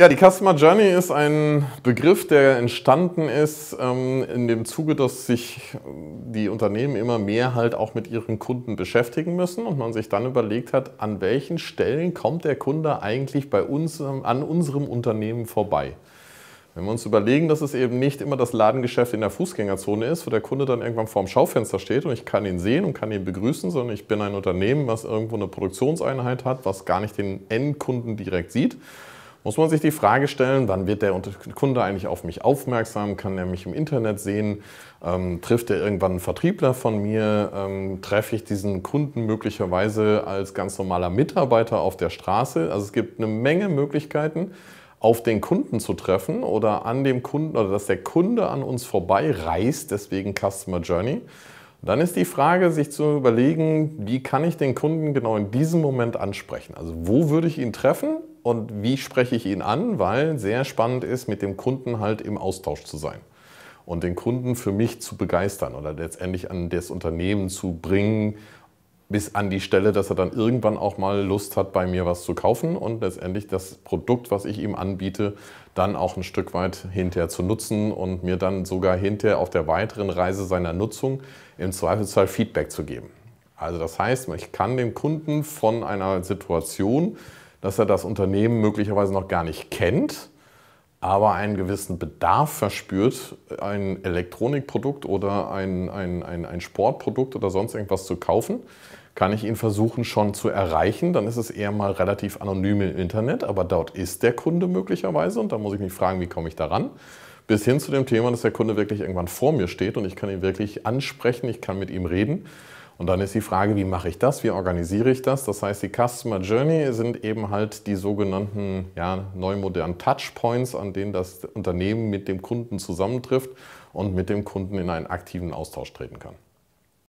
Ja, die Customer Journey ist ein Begriff, der entstanden ist ähm, in dem Zuge, dass sich ähm, die Unternehmen immer mehr halt auch mit ihren Kunden beschäftigen müssen und man sich dann überlegt hat, an welchen Stellen kommt der Kunde eigentlich bei uns, ähm, an unserem Unternehmen vorbei. Wenn wir uns überlegen, dass es eben nicht immer das Ladengeschäft in der Fußgängerzone ist, wo der Kunde dann irgendwann vorm Schaufenster steht und ich kann ihn sehen und kann ihn begrüßen, sondern ich bin ein Unternehmen, was irgendwo eine Produktionseinheit hat, was gar nicht den Endkunden direkt sieht muss man sich die Frage stellen, wann wird der Kunde eigentlich auf mich aufmerksam? Kann er mich im Internet sehen? Ähm, trifft er irgendwann einen Vertriebler von mir? Ähm, treffe ich diesen Kunden möglicherweise als ganz normaler Mitarbeiter auf der Straße? Also es gibt eine Menge Möglichkeiten, auf den Kunden zu treffen oder an dem Kunden oder dass der Kunde an uns vorbei reist, deswegen Customer Journey. Dann ist die Frage, sich zu überlegen, wie kann ich den Kunden genau in diesem Moment ansprechen? Also wo würde ich ihn treffen und wie spreche ich ihn an, weil sehr spannend ist, mit dem Kunden halt im Austausch zu sein und den Kunden für mich zu begeistern oder letztendlich an das Unternehmen zu bringen, bis an die Stelle, dass er dann irgendwann auch mal Lust hat, bei mir was zu kaufen und letztendlich das Produkt, was ich ihm anbiete, dann auch ein Stück weit hinterher zu nutzen und mir dann sogar hinterher auf der weiteren Reise seiner Nutzung im Zweifelsfall Feedback zu geben. Also das heißt, ich kann dem Kunden von einer Situation dass er das Unternehmen möglicherweise noch gar nicht kennt, aber einen gewissen Bedarf verspürt, ein Elektronikprodukt oder ein, ein, ein, ein Sportprodukt oder sonst irgendwas zu kaufen kann ich ihn versuchen schon zu erreichen. Dann ist es eher mal relativ anonym im Internet, aber dort ist der Kunde möglicherweise und da muss ich mich fragen, wie komme ich daran? Bis hin zu dem Thema, dass der Kunde wirklich irgendwann vor mir steht und ich kann ihn wirklich ansprechen, ich kann mit ihm reden und dann ist die Frage, wie mache ich das, wie organisiere ich das? Das heißt, die Customer Journey sind eben halt die sogenannten ja, neu Touchpoints, an denen das Unternehmen mit dem Kunden zusammentrifft und mit dem Kunden in einen aktiven Austausch treten kann.